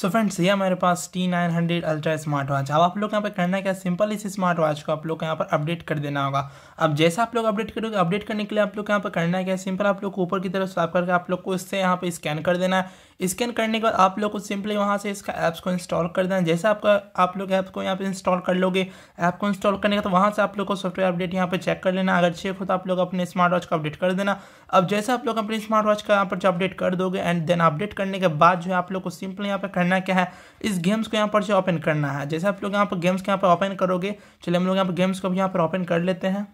सो friends ये हमारे पास T nine hundred ultra smart watch अब आप लोग यहाँ पर करना क्या सिंपल इस स्मार्ट वॉच को आप लोग यहाँ पर अपडेट कर देना होगा अब जैसे आप लोग अपडेट करोगे अपडेट करने के लिए आप लोग यहाँ पर करना क्या सिंपल आप लोग ऊपर की तरफ साफ करके आप लोग को इससे यहाँ पर स्कैन कर देना है स्कैन करने के बाद आप लोग को सिंपली वहाँ से इसका ऐप्स को इंस्टॉल कर देना जैसे आपका आप लोग ऐप को यहाँ पे इंस्टॉल कर लोगे ऐप को इंस्टॉल करने का तो वहाँ से आप लोग को सॉफ्टवेयर अपडेट यहाँ पे चेक कर लेना अगर चेक हो तो आप लोग अपने स्मार्ट वॉच का अपडेट कर देना अब जैसे आप लोग अपने स्मार्ट वॉच का यहाँ पर अपडेट कर दोगे एंड देन अपडेट करने के बाद जो है आप लोग को सिंपली यहाँ पर करना क्या है इस गेम्स को यहाँ पर जो ओपन करना है जैसे आप लोग यहाँ पर गेम्स के यहाँ पर ओपन करोगे चलिए हम लोग यहाँ पर गेम्स को भी यहाँ पर ओपन कर लेते हैं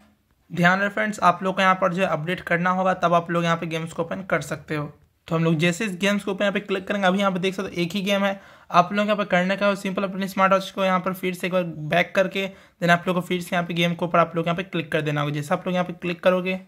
ध्यान रहे फ्रेंड्स आप लोग को यहाँ पर जो अपडेट करना होगा तब आप लोग यहाँ पर गेम्स को ओपन कर सकते हो तो हम लोग जैसे इस गेम्स के ऊपर यहाँ पे क्लिक करेंगे अभी यहाँ पे देख सकते हो एक ही गेम है आप लोग यहाँ पर करने का सिंपल अपने स्मार्ट वॉच को यहाँ पर फिर से एक बार बैक करके देन आप लोग को फिर से यहाँ पे गेम के ऊपर आप लोग यहाँ पे क्लिक कर देना होगा जैसे आप लोग यहाँ पे क्लिक करोगे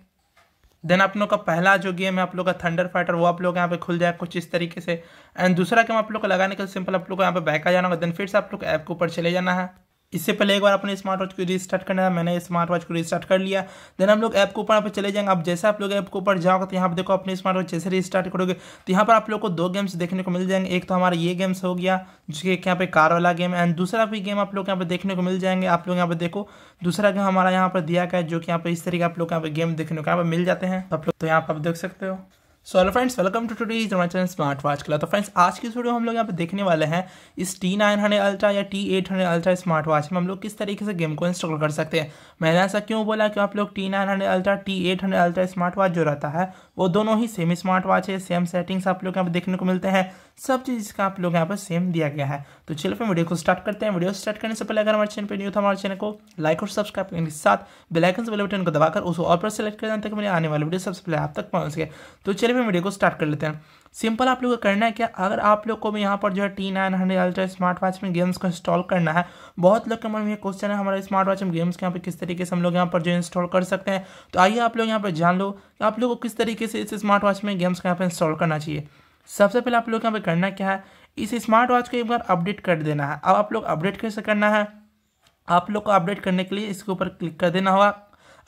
देन आप लोग का पहला जो गेम है आप लोग का थंडर फाइटर वो आप लोग यहाँ पे खुल जाए कुछ इस तरीके से एंड दूसरा गेम आप लोग को लगाने के सिंपल आप लोग को यहाँ पे बैक आ जाना होगा देन फिर से आप लोग ऐप के ऊपर चले जाना है इससे पहले एक बार अपने स्मार्ट वॉच को रिस्टार्ट करना है मैंने स्मार्ट वॉच को रिस्टार्ट कर लिया देन हम लोग ऐप के ऊपर पर चले जाएंगे आप जैसे आप लोग ऐप के ऊपर जाओगे तो यहाँ पर देखो अपने स्मार्ट वॉच जैसे रिस्टार्ट करोगे तो यहाँ पर आप लोग को दो गेम्स देखने को मिल जाएंगे एक तो हमारा ये गेम्स हो गया जिसके यहाँ पे कार वाला गेम एंड दूसरा भी गेम आप लोग यहाँ पर देखने को मिल जाएंगे आप लोग यहाँ पर देखो दूसरा गेम हमारा यहाँ पर दिया गया जो कि यहाँ पर इस तरीके आप लोग यहाँ पर गेम देखने को यहाँ पर मिल जाते हैं तो आप लोग तो यहाँ पर आप देख सकते हो so hello friends welcome to to is channel smart watch club तो फ्रेंड्स आज की वीडियो हम लोग यहाँ पे देखने वाले हैं इस टी नाइन हंड्रेड अल्ट्रा या T eight hundred ultra smart watch में हम लोग किस तरीके से गेम को इंस्टॉल कर सकते हैं मैंने ऐसा क्यों बोला कि आप लोग T nine hundred ultra T eight hundred ultra smart watch जो रहता है वो दोनों ही सेम स्मार्ट वॉच है सेम सेटिंग्स आप लोग यहाँ पर देखने को मिलते हैं सब चीज़ का आप लोग यहाँ पर सेम दिया गया है तो चलो फिर वीडियो को स्टार्ट करते हैं वीडियो स्टार्ट करने से पहले अगर हमारे चैनल पर न्यू था हमारे चैनल को लाइक और सब्सक्राइब करने के साथ बेलाइकन से बेल बटन को दबाकर उसको और पर सेलेक्ट कर देते हैं मेरे आने वाले वीडियो सबसे पहले आप तक पहुँच गए तो चलिए फिर वीडियो को स्टार्ट कर लेते हैं सिंपल आप लोगों को करना है क्या अगर आप लोग को भी यहाँ पर जो है T nine hundred ultra smart watch में गेम्स को इंस्टॉल करना है बहुत लोग के मन में क्वेश्चन है हमारे स्मार्ट वॉच में गेम्स के यहाँ पर किस तरीके से हम लोग यहाँ पर जो इंस्टॉल कर सकते हैं तो आइए आप लोग यहाँ पर जान लो तो आप लोगों को किस तरीके से इस स्मार्ट वॉच में गेम्स को यहाँ पर इंस्टॉल करना चाहिए सबसे पहले आप लोग यहाँ पर करना क्या है इस स्मार्ट वॉच को एक बार अपडेट कर देना है अब आप लोग अपडेट कैसे करना है आप लोग को अपडेट करने के लिए इसके ऊपर क्लिक कर देना होगा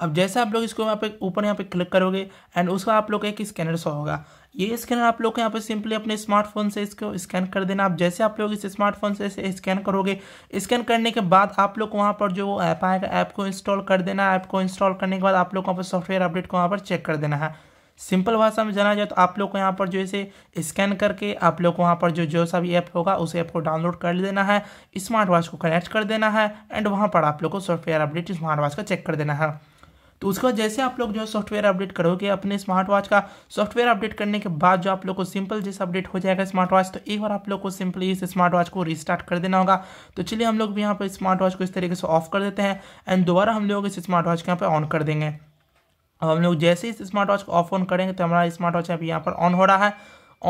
अब जैसे आप लोग इसको यहाँ पे ऊपर यहाँ पे क्लिक करोगे एंड उसका आप लोग एक स्कैनर शो होगा ये स्कैनर आप लोग को यहाँ पे सिंपली अपने स्मार्टफोन से इसको स्कैन कर देना आप जैसे आप लोग इस स्मार्टफोन से इसे स्कैन करोगे स्कैन करने के बाद आप लोग वहाँ पर जो ऐप आएगा ऐप को इंस्टॉल कर देना ऐप को इंस्टॉल करने के बाद आप लोग वहाँ पर सॉफ्टवेयर अपडेट को वहाँ पर चेक कर देना है सिंपल भाषा में जाना जाए तो आप लोग को यहाँ पर जो इसे स्कैन करके आप लोग को वहाँ पर जो जो सा भी ऐप होगा उस ऐप को डाउनलोड कर देना है स्मार्ट वॉच को कनेक्ट कर देना है एंड वहाँ पर आप लोग को सॉफ्टवेयर अपडेट स्मार्ट वॉच का चेक कर देना है तो उसका जैसे आप लोग जो सॉफ्टवेयर अपडेट करोगे अपने स्मार्ट वॉच का सॉफ्टवेयर अपडेट करने के बाद जो आप लोग को सिंपल जैसे अपडेट हो जाएगा स्मार्ट वॉच तो एक बार आप लोग को सिंपली इस स्मार्ट वॉच को रिस्टार्ट कर देना होगा तो चलिए हम लोग भी यहाँ पर स्मार्ट वॉच को इस तरीके से ऑफ कर देते हैं एंड दोबारा हम लोग इस स्मार्ट वॉच के यहाँ पर ऑन कर देंगे अब हम लोग जैसे इस स्मार्ट वॉच को ऑफ ऑन करेंगे तो हमारा स्मार्ट वॉच अभी यहाँ पर ऑन हो रहा है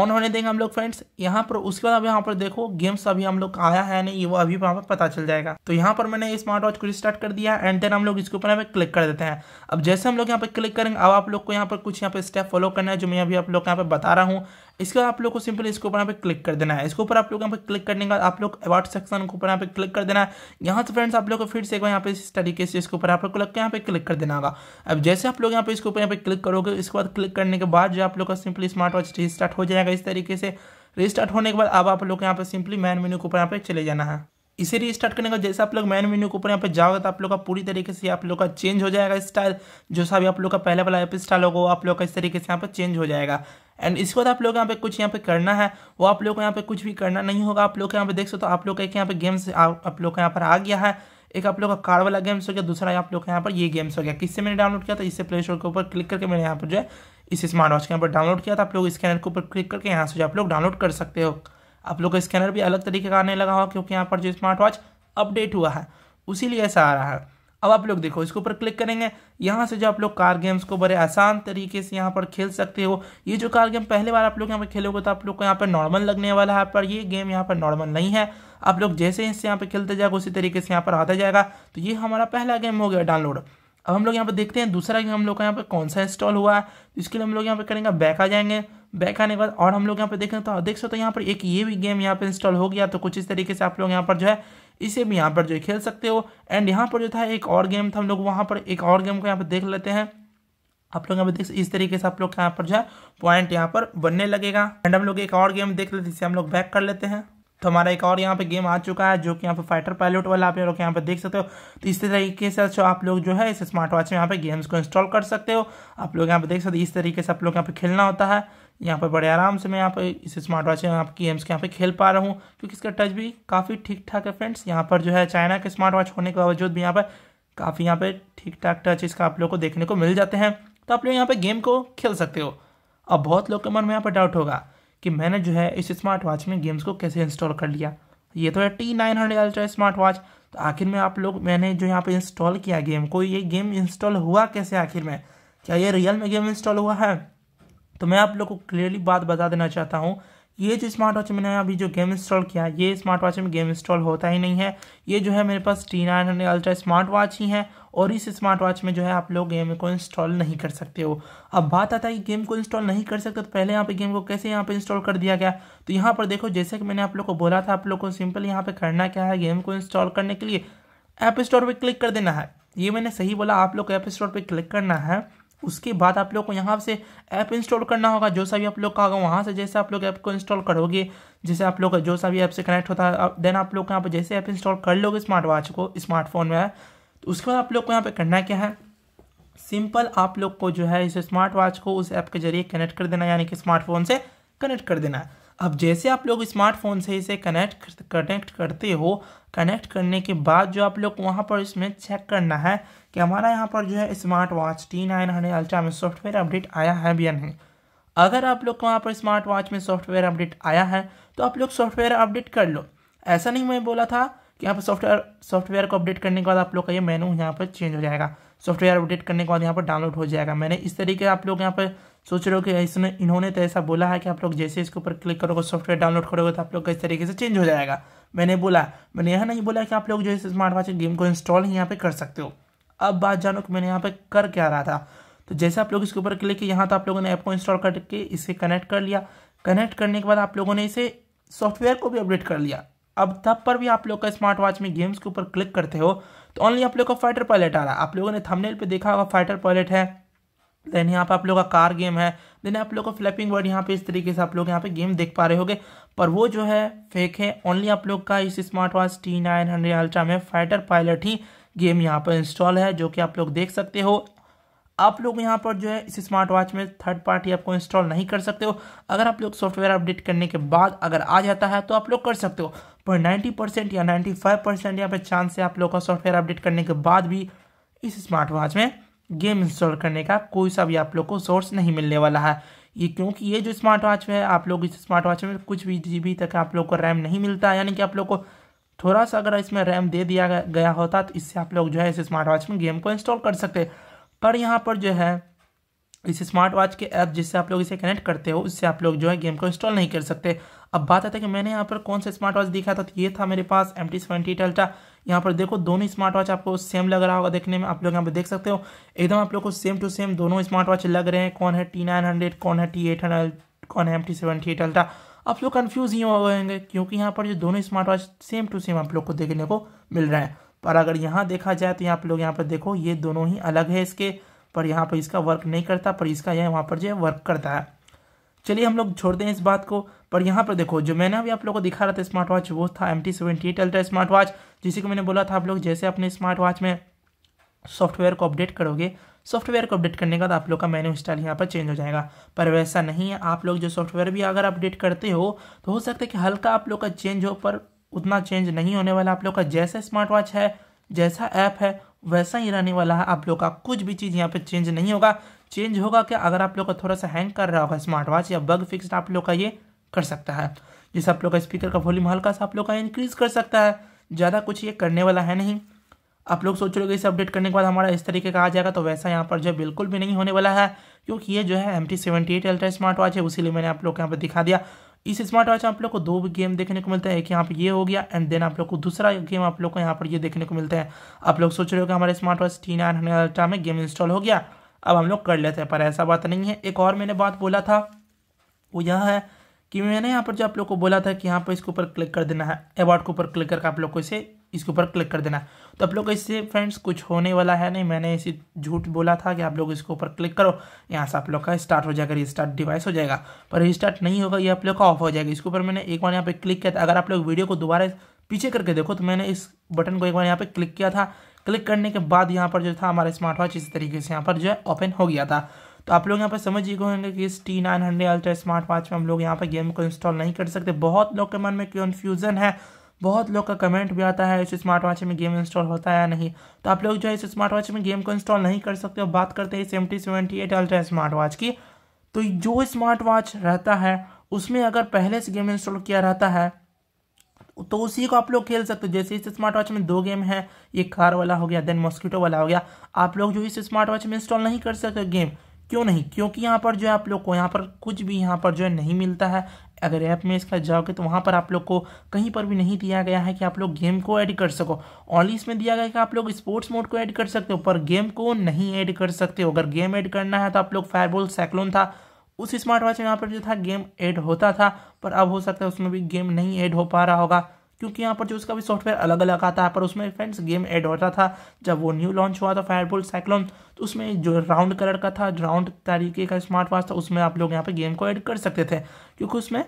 ऑन होने देंगे हम लोग फ्रेंड्स यहाँ पर उसके बाद अब यहाँ पर देखो गेम्स अभी हम लोग आया है नहीं वो अभी वहाँ पर पता चल जाएगा तो यहाँ पर मैंने स्मार्ट वॉच को रिस्टार्ट कर दिया एंड देन हम लोग इसके ऊपर यहाँ क्लिक कर देते हैं अब जैसे हम लोग यहाँ पर क्लिक करेंगे अब आप लोग को यहाँ पर कुछ यहाँ पर स्टेप फॉलो करना है जो मैं अभी आप लोग यहाँ पर बता रहा हूँ इसके बाद आप लोग को सिंपल इसके ऊपर यहाँ पे क्लिक कर देना है इसके ऊपर आप लोग यहाँ पे क्लिक करने के बाद आप लोग अवार्ड सेक्शन के ऊपर यहाँ पे क्लिक कर देना है यहाँ से फ्रेंड्स आप लोग को फिर से एक बार यहाँ पे इस तरीके से इसके ऊपर आप लोग को यहाँ पे क्लिक कर देना होगा अब जैसे आप लोग यहाँ पे इसके ऊपर यहाँ पे क्लिक करोगे इसके बाद क्लिक करने के बाद जो आप लोग का सिंपली स्मार्ट वॉच रिस्टार्ट हो जाएगा इस तरीके से रिस्टार्ट होने के बाद अब आप लोग यहाँ पे सिंपली मैन मेन्यू के ऊपर यहाँ पे चले जाना है इसे रीस्टार्ट करने का जैसे आप लोग मैन मेन्यू के ऊपर यहाँ पे जाओगे तो आप लोग का पूरी तरीके से आप लोग का चेंज हो जाएगा स्टाइल जो सा भी आप लोग का पहले वाला ऐप स्टाइल होगा वो आप लोग का इस तरीके से यहाँ पे चेंज हो जाएगा एंड इसके बाद आप लोग यहाँ पे कुछ यहाँ पे करना है वो आप लोग को यहाँ पे कुछ भी करना नहीं होगा आप लोग यहाँ पे देख सकते हो आप लोग का एक यहाँ पे गेम्स आप लोग का यहाँ पर आ गया है एक आप लोग का कार वाला गेम्स हो गया दूसरा आप लोग का यहाँ पर ये गेम्स हो गया किससे मैंने डाउनलोड किया था इससे प्ले स्टोर के ऊपर क्लिक करके मैंने यहाँ पर जो है इस स्मार्ट वॉच के यहाँ पर डाउनलोड किया था आप लोग स्कैनर के ऊपर क्लिक करके यहाँ से जो आप लोग डाउनलोड कर सकते हो आप लोग का स्कैनर भी अलग तरीके का आने लगा हुआ क्योंकि यहाँ पर जो स्मार्ट वॉच अपडेट हुआ है उसी लिए ऐसा आ रहा है अब आप लोग देखो इसके ऊपर क्लिक करेंगे यहाँ से जो आप लोग कार गेम्स को बड़े आसान तरीके से यहाँ पर खेल सकते हो ये जो कार गेम पहले बार आप लोग यहाँ पर खेलोगे तो आप लोग को यहाँ पर नॉर्मल लगने वाला है पर ये गेम यहाँ पर नॉर्मल नहीं है आप लोग जैसे इससे यहाँ पर खेलते जाएगा उसी तरीके से यहाँ पर आता जाएगा तो ये हमारा पहला गेम हो गया डाउनलोड अब हम लोग यहाँ पर देखते हैं दूसरा गेम हम लोग का यहाँ पर कौन सा इंस्टॉल हुआ है इसके लिए हम लोग यहाँ पर करेंगे बैक आ जाएंगे बैक आने के बाद और हम लोग यहाँ पर देखें तो देख सकते हो यहाँ पर एक ये भी गेम यहाँ पर इंस्टॉल हो गया तो कुछ इस तरीके से आप लोग यहाँ पर जो है इसे भी यहाँ पर जो है खेल सकते हो एंड यहाँ पर जो था एक और गेम था हम लोग वहाँ पर एक और गेम को यहाँ पर देख लेते हैं आप लोग यहाँ पर देख इस तरीके से आप लोग यहाँ पर जो है पॉइंट यहाँ पर बनने लगेगा एंड हम लोग एक और गेम देख लेते जिसे हम लोग बैक कर लेते हैं तो हमारा एक और यहाँ पे गेम आ चुका है जो कि यहाँ पे फाइटर पायलट वाला आप लोग यहाँ पे देख सकते हो तो इस तरीके से जो आप लोग जो है इस स्मार्ट वॉच में यहाँ पे गेम्स को इंस्टॉल कर सकते हो आप लोग यहाँ पे देख सकते हो इस तरीके से आप लोग यहाँ पे खेलना होता है यहाँ पर बड़े आराम से मैं यहाँ पर इस स्मार्ट वॉच में आपकी गेम्स के यहाँ पर खेल पा रहा हूँ क्योंकि इसका टच भी काफ़ी ठीक ठाक है फ्रेंड्स यहाँ पर जो है चाइना के स्मार्ट वॉच होने के बावजूद भी यहाँ पर काफ़ी यहाँ पर ठीक ठाक टच इसका आप लोग को देखने को मिल जाते हैं तो आप लोग यहाँ पर गेम को खेल सकते हो अब बहुत लोग के मन में यहाँ पर डाउट होगा कि मैंने जो है इस स्मार्ट वॉच में गेम्स को कैसे इंस्टॉल कर लिया ये तो है T nine hundred ultra smart watch तो आखिर में आप लोग मैंने जो यहाँ पे इंस्टॉल किया गेम को ये गेम इंस्टॉल हुआ कैसे आखिर में क्या ये रियल में गेम इंस्टॉल हुआ है तो मैं आप लोग को क्लियरली बात बता देना चाहता हूँ ये जो स्मार्ट वॉच मैंने अभी जो गेम इंस्टॉल किया ये स्मार्ट वॉच में गेम इंस्टॉल होता ही नहीं है ये जो है मेरे पास T nine hundred ultra smart watch ही है और इस स्मार्ट वॉच में जो है आप लोग गेम को इंस्टॉल नहीं कर सकते हो अब बात आता है कि गेम को इंस्टॉल नहीं कर सकते तो पहले यहाँ पे गेम को कैसे यहाँ पे इंस्टॉल कर दिया गया तो यहाँ पर देखो जैसे कि मैंने आप लोग को बोला था आप लोग को सिंपल यहाँ पे करना क्या है गेम को इंस्टॉल करने के लिए ऐप स्टोर पर क्लिक कर देना है ये मैंने सही बोला आप लोग ऐप स्टोर पर क्लिक करना है उसके बाद आप लोग को यहाँ से ऐप इंस्टॉल करना होगा जो सा भी आप लोग का होगा वहाँ से जैसे आप लोग ऐप को इंस्टॉल करोगे जैसे आप लोग जो सा भी ऐप से कनेक्ट होता है देन आप लोग यहाँ पर जैसे ऐप इंस्टॉल कर लोगे स्मार्ट वॉच को स्मार्टफोन में तो उसके बाद आप लोग को यहाँ पर करना क्या है सिंपल आप लोग को जो है इस स्मार्ट वॉच को उस ऐप के जरिए कनेक्ट कर देना यानी कि स्मार्टफोन से कनेक्ट कर देना है अब जैसे आप लोग स्मार्टफोन से इसे कनेक्ट कनेक्ट करते हो कनेक्ट करने के बाद जो आप लोग वहाँ पर इसमें चेक करना है कि हमारा यहाँ पर जो है smart watch T nine hundred ultra में सॉफ्टवेयर अपडेट आया है या नहीं अगर आप लोग को वहाँ पर स्मार्ट वॉच में सॉफ्टवेयर अपडेट आया है तो आप लोग सॉफ्टवेयर अपडेट कर लो ऐसा नहीं मैं बोला था कि यहाँ पर सॉफ्टवेयर सॉफ्टवेयर को अपडेट करने के बाद आप लोग का ये मेनू यहाँ पर चेंज हो जाएगा सॉफ्टवेयर अपडेट करने के बाद यहाँ पर डाउनलोड हो जाएगा मैंने इस तरीके आप लोग यहाँ पर सोच रहे हो कि इसने इन्होंने तो ऐसा बोला है कि आप लोग जैसे इसके ऊपर क्लिक करोगे सॉफ्टवेयर डाउनलोड करोगे तो आप लोग का इस तरीके से चेंज हो जाएगा मैंने बोला मैंने यह नहीं बोला कि आप लोग जो इस स्मार्ट वॉच गेम को इंस्टॉल ही यहाँ पर कर सकते हो अब बात जानो कि मैंने यहाँ पर कर क्या रहा था तो जैसे आप लोग इसके ऊपर क्लिक किया यहाँ तो आप लोगों ने ऐप को इंस्टॉल करके इसे कनेक्ट कर लिया कनेक्ट करने के बाद आप लोगों ने इसे सॉफ्टवेयर को भी अपडेट कर लिया अब तब पर भी आप लोग का स्मार्ट वॉच में गेम्स के ऊपर क्लिक करते हो तो ऑनली आप लोग का फाइटर पायलट आ रहा है आप लोगों ने थंबनेल पे देखा होगा फाइटर पायलट है देन यहाँ पे आप लोग का कार गेम है देन आप लोग का फ्लैपिंग वर्ड यहाँ पे इस तरीके से आप लोग यहाँ पे गेम देख पा रहे होंगे पर वो जो है फेक है ओनली आप लोग का इस smart watch T nine hundred ultra में फाइटर पायलट ही गेम यहाँ पर इंस्टॉल है जो कि आप लोग देख सकते हो आप लोग यहाँ पर जो है इस स्मार्ट वॉच में थर्ड पार्टी आपको इंस्टॉल नहीं कर सकते हो अगर आप लोग सॉफ्टवेयर अपडेट करने के बाद अगर आ जाता है तो आप लोग कर सकते हो पर 90 परसेंट या 95 फाइव परसेंट यहाँ पर चांस है आप लोग का सॉफ्टवेयर अपडेट करने के बाद भी इस स्मार्ट वॉच में गेम इंस्टॉल करने का कोई सा भी आप लोग को सोर्स नहीं मिलने वाला है ये क्योंकि ये जो स्मार्ट वॉच है आप लोग इस स्मार्ट वॉच में कुछ भी जी तक आप लोग को रैम नहीं मिलता है यानी कि आप लोग को थोड़ा सा अगर इसमें रैम दे दिया गया होता तो इससे आप लोग जो है इस स्मार्ट वॉच में गेम को इंस्टॉल कर सकते पर यहाँ पर जो है इस स्मार्ट वॉच के ऐप जिससे आप लोग इसे कनेक्ट करते हो उससे आप लोग जो है गेम को इंस्टॉल नहीं कर सकते अब बात आता है कि मैंने यहाँ पर कौन सा स्मार्ट वॉच दिखा था तो ये था मेरे पास एम टी सेवेंटी टल्टा यहाँ पर देखो दोनों स्मार्ट वॉच आपको सेम लग रहा होगा देखने में आप लोग यहाँ पर देख सकते हो एकदम आप लोग को सेम टू सेम दोनों स्मार्ट वॉच लग रहे हैं कौन है टी नाइन हंड्रेड कौन है टी एट हंड्रेड कौन है एम टी सेवेंटी टल्टा आप लोग कन्फ्यूज़ ही हो गए क्योंकि यहाँ पर जो दोनों smart watch same to same आप लोग को देखने को मिल रहा है पर अगर यहाँ देखा जाए तो यहाँ पर लोग यहाँ पर देखो ये दोनों ही अलग है इसके पर यहाँ पर इसका वर्क नहीं करता पर इसका यह वहाँ पर जो है वर्क करता है चलिए हम लोग छोड़ते हैं इस बात को पर यहाँ पर देखो जो मैंने अभी आप लोगों को दिखा रहा था स्मार्ट वॉच वो था M T seventy eight ultra smart watch जिसे को मैंने बोला था आप लोग जैसे अपने स्मार्ट वॉच में सॉफ्टवेयर को अपडेट करोगे सॉफ्टवेयर को अपडेट करने का तो आप लोग का मेन्यू स्टाइल यहाँ पर चेंज हो जाएगा पर वैसा नहीं है आप लोग जो सॉफ्टवेयर भी अगर अपडेट करते हो तो हो सकता है कि हल्का आप लोग का चेंज हो पर उतना चेंज नहीं होने वाला आप लोग का जैसा स्मार्ट वॉच है जैसा ऐप है वैसा ही रहने वाला है आप लोग का कुछ भी चीज़ यहाँ पे चेंज नहीं होगा चेंज होगा क्या अगर आप लोग का थोड़ा सा हैंग कर रहा होगा स्मार्ट वॉच या बग फिक्स आप लोग का ये कर सकता है जैसे आप लोग का स्पीकर का वॉल्यूम हल्का सा आप लोग का इंक्रीज़ कर सकता है ज़्यादा कुछ ये करने वाला है नहीं आप लोग सोच रहे हो इसे अपडेट करने के बाद हमारा इस तरीके का आ जाएगा तो वैसा यहाँ पर जो बिल्कुल भी नहीं होने वाला है क्योंकि ये जो है M T seventy eight ultra smart watch है उसी मैंने आप लोग को यहाँ पर दिखा दिया इस स्मार्ट वॉच आप लोग को दो गेम देखने को मिलता है एक यहाँ पर ये हो गया एंड देन आप लोग को दूसरा गेम आप लोग को यहाँ पर ये देखने को मिलता है आप लोग सोच रहे हो कि हमारे smart watch T nine hundred ultra में गेम इंस्टॉल हो गया अब हम लोग कर लेते हैं पर ऐसा बात नहीं है एक और मैंने बात बोला था वो यह है कि मैंने यहाँ पर जो आप लोग को बोला था कि यहाँ पर इसके ऊपर क्लिक कर देना है अवार्ड के ऊपर क्लिक करके आप लोग को इसे इसके ऊपर क्लिक कर देना तो आप लोग इससे फ्रेंड्स कुछ होने वाला है नहीं मैंने इसी झूठ बोला था कि आप लोग इसके ऊपर क्लिक करो यहाँ से आप लोग का स्टार्ट हो जाएगा रिस्टार्ट डिवाइस हो जाएगा पर रिस्टार्ट नहीं होगा ये आप लोग का ऑफ हो जाएगा इसके ऊपर मैंने एक बार यहाँ पे क्लिक किया था अगर आप लोग वीडियो को दोबारा पीछे करके देखो तो मैंने इस बटन को एक बार यहाँ पे क्लिक किया था क्लिक करने के बाद यहाँ पर जो था हमारा स्मार्ट वॉच इस तरीके से यहाँ पर जो है ओपन हो गया था तो आप लोग यहाँ पर समझ ही होंगे कि इस T nine hundred ultra smart watch में हम लोग यहाँ पर गेम को इंस्टॉल नहीं कर सकते बहुत लोग के मन में कन्फ्यूजन है बहुत लोग का कमेंट भी आता है इस स्मार्ट वॉच में गेम इंस्टॉल होता है या नहीं तो आप लोग जो है इस स्मार्ट वॉच में गेम को इंस्टॉल नहीं कर सकते हो बात करते हैं इस M T seventy eight ultra smart watch की तो जो स्मार्ट वॉच रहता है उसमें अगर पहले से गेम इंस्टॉल किया रहता है तो उसी को आप लोग खेल सकते हो जैसे इस स्मार्ट वॉच में दो गेम है एक कार वाला हो गया देन मॉस्किटो वाला हो गया आप लोग जो इस स्मार्ट वॉच में इंस्टॉल नहीं कर सकते गेम क्यों नहीं क्योंकि यहाँ पर जो है आप लोग को यहाँ पर कुछ भी यहाँ पर जो है नहीं मिलता है अगर ऐप में इसका जाओगे तो वहाँ पर आप लोग को कहीं पर भी नहीं दिया गया है कि आप लोग गेम को ऐड कर सको ऑनली इसमें दिया गया है कि आप लोग स्पोर्ट्स मोड को ऐड कर सकते हो पर गेम को नहीं ऐड कर सकते हो अगर गेम ऐड करना है तो आप लोग फायरबॉल सैक्लोन था उस स्मार्ट वॉच में यहाँ पर जो था गेम ऐड होता था पर अब हो सकता है उसमें भी गेम नहीं ऐड हो पा रहा होगा क्योंकि यहाँ पर जो उसका भी सॉफ्टवेयर अलग अलग आता है पर उसमें फ्रेंड्स गेम एड होता था जब वो न्यू लॉन्च हुआ था फायरबोल्ट साइक्लोन तो उसमें जो राउंड कलर का था राउंड तरीके का स्मार्ट वॉच था उसमें आप लोग यहाँ पर गेम को एड कर सकते थे क्योंकि उसमें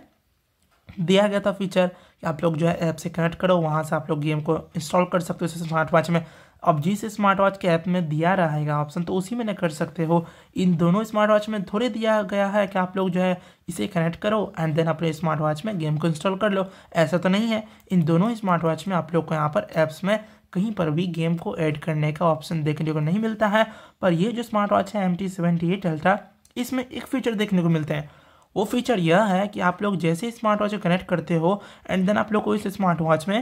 दिया गया था फीचर कि आप लोग जो है ऐप से कनेक्ट करो वहाँ से आप लोग गेम को इंस्टॉल कर सकते हो स्मार्ट वॉच में अब जिस स्मार्ट वॉच के ऐप में दिया रहेगा ऑप्शन तो उसी में ना कर सकते हो इन दोनों स्मार्ट वॉच में थोड़े दिया गया है कि आप लोग जो है इसे कनेक्ट करो एंड देन अपने स्मार्ट वॉच में गेम को इंस्टॉल कर लो ऐसा तो नहीं है इन दोनों स्मार्ट वॉच में आप लोग को यहाँ पर ऐप्स में कहीं पर भी गेम को ऐड करने का ऑप्शन देखने को नहीं मिलता है पर ये जो स्मार्ट वॉच है M T seventy eight ultra इसमें एक फीचर देखने को मिलते हैं वो फीचर यह है कि आप लोग जैसे स्मार्ट वॉच को कनेक्ट करते हो एंड देन आप लोग को इस स्मार्ट वॉच में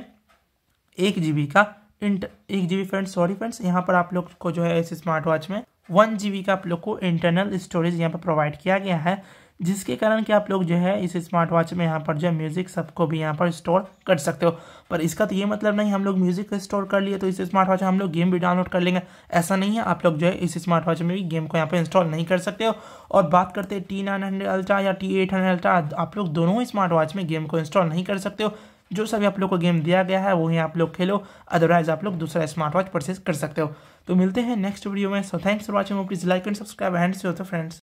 एक जी का इंट एक जी फ्रेंड्स सॉरी फ्रेंड्स यहाँ पर आप लोग को जो है इस स्मार्ट वॉच में वन जी का आप लोग को इंटरनल स्टोरेज यहाँ पर प्रोवाइड किया गया है जिसके कारण कि आप लोग जो है इस स्मार्ट वॉच में यहाँ पर जो है म्यूज़िक सबको भी यहाँ पर स्टोर कर सकते हो पर इसका तो ये मतलब नहीं हम लोग म्यूज़िक स्टोर कर लिए तो इस स्मार्ट वॉच में हम लोग गेम भी डाउनलोड कर लेंगे ऐसा नहीं है आप लोग जो है इस स्मार्ट वॉच में भी गेम को यहाँ पर इंस्टॉल नहीं कर सकते हो और बात करते हैं टी नाइन हंड्रेड अल्ट्रा या टी एट हंड्रेड अल्ट्रा आप लोग दोनों स्मार्ट वॉच में गेम को इंस्टॉल नहीं कर सकते हो जो सभी आप लोग को गेम दिया गया है वही आप लोग खेलो अदरवाइज आप लोग दूसरा स्मार्ट वॉच परचेज कर सकते हो तो मिलते हैं नेक्स्ट वीडियो में so thanks for watching please like and subscribe and friends